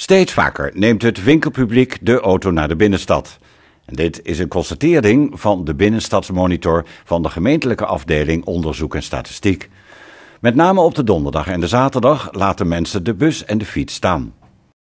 Steeds vaker neemt het winkelpubliek de auto naar de binnenstad. En dit is een constatering van de binnenstadsmonitor van de gemeentelijke afdeling onderzoek en statistiek. Met name op de donderdag en de zaterdag laten mensen de bus en de fiets staan.